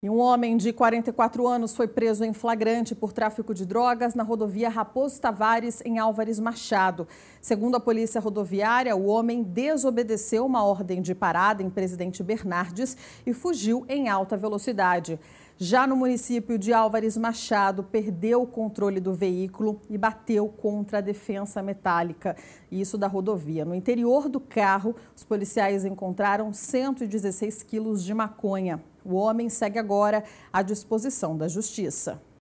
E um homem de 44 anos foi preso em flagrante por tráfico de drogas na rodovia Raposo Tavares, em Álvares Machado. Segundo a polícia rodoviária, o homem desobedeceu uma ordem de parada em Presidente Bernardes e fugiu em alta velocidade. Já no município de Álvares Machado, perdeu o controle do veículo e bateu contra a defensa metálica, isso da rodovia. No interior do carro, os policiais encontraram 116 quilos de maconha. O homem segue agora à disposição da Justiça.